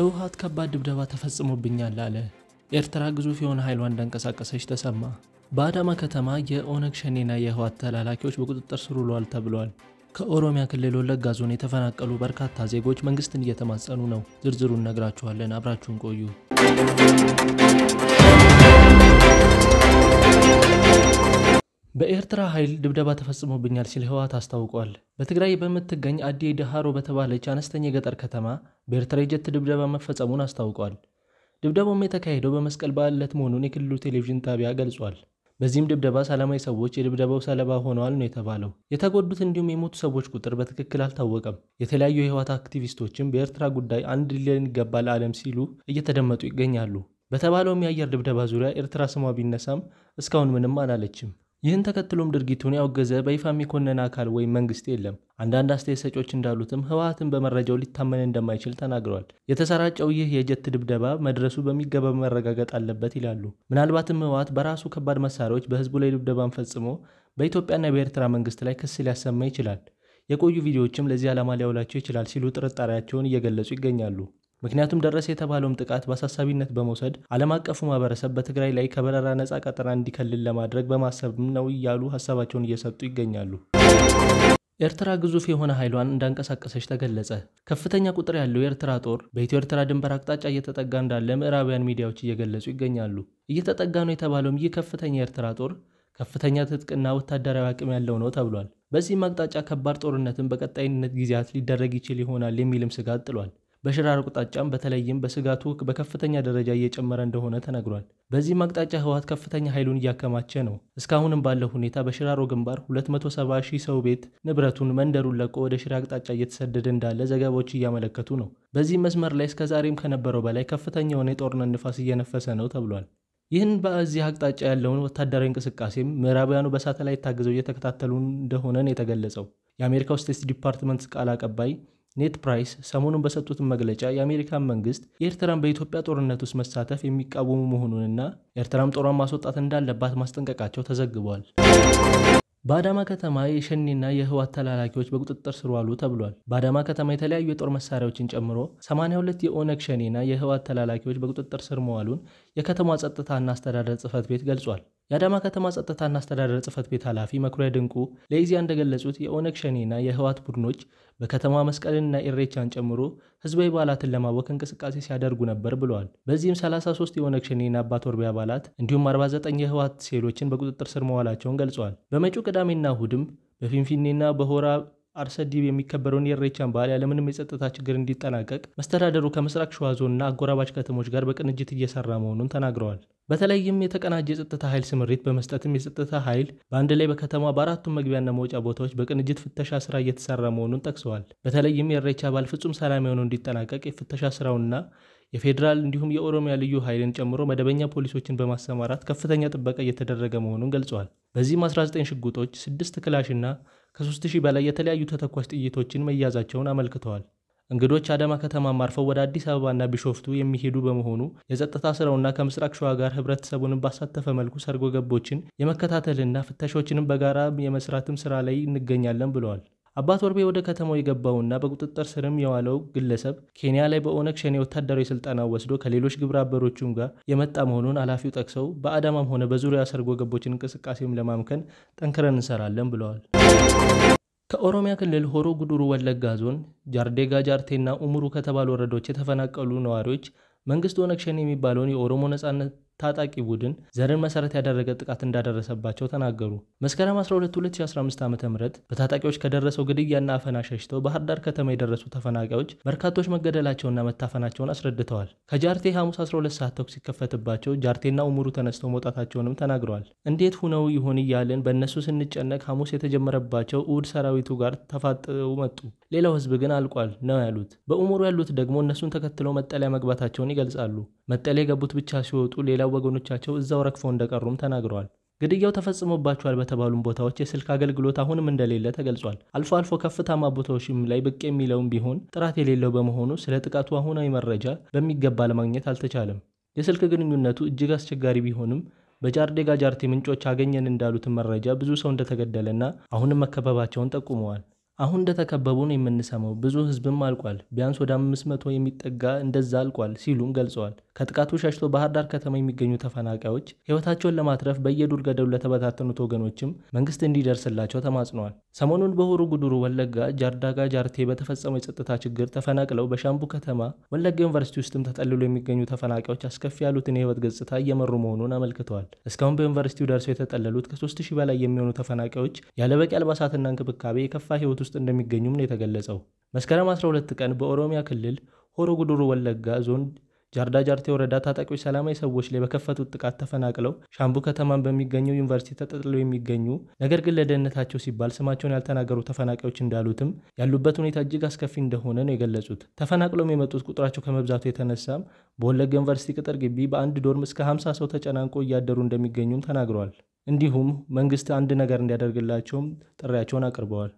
ህወሓት ከባድ ድብደባ ተፈጽሞብኛል አለ። ኤርትራ ግዙፍ የሆነ ኃይሏን እንዳንቀሳቀሰች ተሰማ። በአዳማ ከተማ የኦነግ ሸኔና የህወሓት ተላላኪዎች በቁጥጥር ስር ውለዋል ተብሏል። ከኦሮሚያ ክልል ወለጋ ዞን የተፈናቀሉ በርካታ ዜጎች መንግስትን እየተማጸኑ ነው። ዝርዝሩን ነግራችኋለን። አብራችሁን ቆዩ። በኤርትራ ኃይል ድብደባ ተፈጽሞብኛል ሲል ህወሓት አስታውቋል። በትግራይ በምትገኝ አዲ ደሃሮ በተባለች አነስተኛ የገጠር ከተማ በኤርትራ የጀት ድብደባ መፈጸሙን አስታውቋል። ድብደባውም የተካሄደው በመስቀል በዓል ዕለት መሆኑን የክልሉ ቴሌቪዥን ጣቢያ ገልጿል። በዚህም ድብደባ ሰላማዊ ሰዎች የድብደባው ሰለባ ሆነዋል ነው የተባለው። የተጎዱት እንዲሁም የሞቱ ሰዎች ቁጥር በትክክል አልታወቀም። የተለያዩ የህወሓት አክቲቪስቶችም በኤርትራ ጉዳይ አንድ ሊለን ይገባል ዓለም ሲሉ እየተደመጡ ይገኛሉ። በተባለውም የአየር ድብደባ ዙሪያ ኤርትራ ስሟ ቢነሳም እስካሁን ምንም አላለችም። ይህን ተከትሎም ድርጊቱን ያወገዘ በይፋ የሚኮነን አካል ወይም መንግስት የለም። አንዳንድ አስተያየት ሰጮች እንዳሉትም ህወሓትን በመረጃው ሊታመን እንደማይችል ተናግረዋል። የተሰራጨው ይህ የጀት ድብደባ መድረሱ በሚገባ መረጋገጥ አለበት ይላሉ። ምናልባትም ህወሓት በራሱ ከባድ መሳሪያዎች በህዝቡ ላይ ድብደባን ፈጽሞ በኢትዮጵያና በኤርትራ መንግስት ላይ ክስ ሊያሰማ ይችላል። የቆዩ ቪዲዮዎችም ለዚህ ዓላማ ሊያውላቸው ይችላል ሲሉ ጥርጣሬያቸውን እየገለጹ ይገኛሉ። ምክንያቱም ደረሰ የተባለውም ጥቃት በአሳሳቢነት በመውሰድ ዓለም አቀፉ ማህበረሰብ በትግራይ ላይ ከበረራ ነፃ ቀጠና እንዲከልል ለማድረግ በማሰብም ነው እያሉ ሀሳባቸውን እየሰጡ ይገኛሉ። ኤርትራ ግዙፍ የሆነ ኃይሏን እንዳንቀሳቀሰች ተገለጸ። ከፍተኛ ቁጥር ያለው የኤርትራ ጦር በኢትዮ ኤርትራ ድንበር አቅጣጫ እየተጠጋ እንዳለ ምዕራባውያን ሚዲያዎች እየገለጹ ይገኛሉ። እየተጠጋ ነው የተባለውም ይህ ከፍተኛ የኤርትራ ጦር ከፍተኛ ትጥቅና ወታደራዊ አቅም ያለው ነው ተብሏል። በዚህም አቅጣጫ ከባድ ጦርነትም በቀጣይነት ጊዜያት ሊደረግ ይችል ይሆናል የሚልም ስጋት ጥሏል። በሽራሮ አቅጣጫም በተለይም በስጋቱ በከፍተኛ ደረጃ እየጨመረ እንደሆነ ተነግሯል። በዚህም አቅጣጫ ህወሓት ከፍተኛ ኃይሉን እያከማቸ ነው። እስካሁንም ባለው ሁኔታ በሽራሮ ግንባር 270 ሺህ ሰው ቤት ንብረቱን፣ መንደሩን ለቆ ወደ ሽሬ አቅጣጫ እየተሰደደ እንዳለ ዘገባዎች እያመለከቱ ነው። በዚህ መስመር ላይ እስከዛሬም ከነበረው በላይ ከፍተኛ የሆነ የጦርነት ንፋስ እየነፈሰ ነው ተብሏል። ይህን በዚህ አቅጣጫ ያለውን ወታደራዊ እንቅስቃሴም ምዕራባውያኑ በሳተላይት ታግዘው እየተከታተሉ እንደሆነ ነው የተገለጸው። የአሜሪካ ስቴትስ ዲፓርትመንት ቃል አቀባይ ኔት ፕራይስ ሰሞኑን በሰጡት መግለጫ የአሜሪካን መንግስት የኤርትራን በኢትዮጵያ ጦርነት ውስጥ መሳተፍ የሚቃወሙ መሆኑንና ኤርትራም ጦሯን ማስወጣት እንዳለባት ማስጠንቀቃቸው ተዘግቧል። በአዳማ ከተማ የሸኔና የህወሓት ተላላኪዎች በቁጥጥር ስር ዋሉ ተብሏል። በአዳማ ከተማ የተለያዩ የጦር መሳሪያዎችን ጨምሮ 82 የኦነግ ሸኔና የህወሓት ተላላኪዎች በቁጥጥር ስር መዋሉን የከተማዋ ጸጥታና አስተዳደር ጽፈት ቤት ገልጿል። የአዳማ ከተማ ጸጥታና አስተዳደር ጽህፈት ቤት ኃላፊ መኩሪያ ድንቁ ለኢዜአ እንደገለጹት የኦነግ ሸኔና የህወሓት ቡድኖች በከተማ መስቀልንና ኢሬቻን ጨምሮ ህዝባዊ በዓላትን ለማወክ እንቅስቃሴ ሲያደርጉ ነበር ብለዋል። በዚህም 33 የኦነግ ሸኔና አባ ቶርቤ አባላት እንዲሁም 49 የህወሓት ሴሎችን በቁጥጥር ስር መዋላቸውን ገልጸዋል። በመጪው ቅዳሜና እሁድም በፊንፊኔና በሆራ አርሰዲብ የሚከበረውን የኢሬቻን በዓል ያለምንም የጸጥታ ችግር እንዲጠናቀቅ መስተዳደሩ ከምስራቅ ሸዋ ዞንና አጎራባች ከተሞች ጋር በቅንጅት እየሰራ መሆኑን ተናግረዋል። በተለይም የተቀናጀ የጸጥታ ኃይል ስምሪት በመስጠትም የጸጥታ ኃይል በአንድ ላይ በከተማ በአራቱም መግቢያና መውጫ ቦታዎች በቅንጅት ፍተሻ ስራ እየተሰራ መሆኑን ጠቅሰዋል። በተለይም የኢሬቻ በዓል ፍጹም ሰላም የሆነው እንዲጠናቀቅ የፍተሻ ስራውና የፌዴራል እንዲሁም የኦሮሚያ ልዩ ኃይልን ጨምሮ መደበኛ ፖሊሶችን በማሰማራት ከፍተኛ ጥበቃ እየተደረገ መሆኑን ገልጸዋል። በዚህም 19 ሽጉጦች፣ 6 ክላሽና ከ3000 በላይ የተለያዩ ተተኳሽ ጥይቶችን መያዛቸውን አመልክተዋል። እንግዶች አዳማ ከተማም አርፈው ወደ አዲስ አበባና ቢሾፍቱ የሚሄዱ በመሆኑ የጸጥታ ስራውና ከምስራቅ ሸዋ ጋር ህብረተሰቡንም ባሳተፈ መልኩ ሰርጎ ገቦችን የመከታተልና ፍተሾችንም በጋራ የመስራትም ስራ ላይ እንገኛለን ብለዋል። አባት ወርቤ ወደ ከተማው የገባውና በቁጥጥር ስርም የዋለው ግለሰብ ኬንያ ላይ በኦነግ ሸኔ ወታደራዊ ስልጠና ወስዶ ከሌሎች ግብረ አበሮቹም ጋር የመጣ መሆኑን ኃላፊው ጠቅሰው በአዳማም ሆነ በዙሪያ ሰርጎ ገቦችን እንቅስቃሴም ለማምከን ጠንክረን እንሰራለን ብለዋል። ከኦሮሚያ ክልል ሆሮ ጉዱሩ ወለጋ ዞን ጃርዴጋ፣ ጃርቴና ኡሙሩ ከተባሉ ወረዳዎች የተፈናቀሉ ነዋሪዎች መንግስት ኦነግ ሸኔ የሚባለውን የኦሮሞ ነጻነት ታጣቂ ቡድን ዘርን መሰረት ያደረገ ጥቃት እንዳደረሰባቸው ተናገሩ። መስከረም 12 2015 ዓ ም በታጣቂዎች ከደረሰው ግድያና አፈና ሸሽተው ባህር ዳር ከተማ የደረሱ ተፈናቃዮች በርካቶች መገደላቸውና መታፈናቸውን አስረድተዋል። ከጃርቴ ሐሙስ 12 ሰዓት ተኩስ ሲከፈትባቸው ጃርቴና ውሙሩ ተነስተው መውጣታቸውንም ተናግረዋል። እንዴት ሁነው ይሆን እያልን በእነሱ ስንጨነቅ ሐሙስ የተጀመረባቸው እሁድ ሰራዊቱ ጋር ተፋጥው መጡ። ሌላው ህዝብ ግን አልቋል ነው ያሉት። በኡሙሩ ያሉት ደግሞ እነሱን ተከትለው መጠለያ መግባታቸውን ይገልጻሉ። መጠለያ የገቡት ብቻ ሲወጡ ሌላ ወገኖቻቸው እዛው ረግፈው እንደቀሩም ተናግረዋል። ግድያው ተፈጽሞባቸዋል በተባሉም ቦታዎች የስልክ አገልግሎት አሁንም እንደሌለ ተገልጿል። አልፎ አልፎ ከፍታማ ቦታዎችም ላይ ብቅ የሚለውም ቢሆን ጥራት የሌለው በመሆኑ ስለ ጥቃቱ አሁናዊ መረጃ በሚገባ ለማግኘት አልተቻለም። የስልክ ግንኙነቱ እጅግ አስቸጋሪ ቢሆንም በጃርዴጋ ጃርቴ ምንጮች አገኘን እንዳሉትን መረጃ ብዙ ሰው እንደተገደለና አሁንም መከበባቸውን ጠቁመዋል። አሁን እንደተከበቡ ነው የምንሰማው። ብዙ ህዝብም አልቋል። ቢያንስ ወደ 500 የሚጠጋ እንደዛ አልቋል ሲሉም ገልጸዋል። ከጥቃቱ ሸሽቶ ባህር ዳር ከተማ የሚገኙ ተፈናቃዮች ሕይወታቸውን ለማትረፍ በየዱር ገደሉ ለተበታተኑት ወገኖችም መንግስት እንዲደርስላቸው ተማጽነዋል። ሰሞኑን በሆሮ ጉዱሩ ወለጋ ጃርዳጋ ጃርቴ በተፈጸመው የጸጥታ ችግር ተፈናቅለው በሻምቡ ከተማ ወለጋ ዩኒቨርሲቲ ውስጥም ተጠልሎ የሚገኙ ተፈናቃዮች አስከፊ ያሉትን የህይወት ገጽታ እየመሩ መሆኑን አመልክተዋል። እስካሁን በዩኒቨርሲቲው ደርሰው የተጠለሉት ከሶስት ሺህ በላይ የሚሆኑ ተፈናቃዮች ያለበቂ አልባሳትና እንክብካቤ የከፋ ህይወት ውስጥ እንደሚገኙም ነው የተገለጸው። መስከረም 12 ቀን በኦሮሚያ ክልል ሆሮ ጉዱሩ ወለጋ ዞን ጃርዳ ጃርቴ ወረዳ ታጣቂዎች ሰላማዊ ሰዎች ላይ በከፈቱት ጥቃት ተፈናቅለው ሻምቡ ከተማን በሚገኘው ዩኒቨርሲቲ ተጠጥለው የሚገኙ ነገር ግን ለደህንነታቸው ሲባል ስማቸውን ያልተናገሩ ተፈናቃዮች እንዳሉትም ያሉበት ሁኔታ እጅግ አስከፊ እንደሆነ ነው የገለጹት። ተፈናቅለውም የመጡት ቁጥራቸው ከመብዛቱ የተነሳም በወለጋ ዩኒቨርሲቲ ቅጥር ግቢ በአንድ ዶርም እስከ 50 ሰው ተጨናንቆ እያደሩ እንደሚገኙም ተናግረዋል። እንዲሁም መንግስት አንድ ነገር እንዲያደርግላቸውም ጥሪያቸውን አቅርበዋል።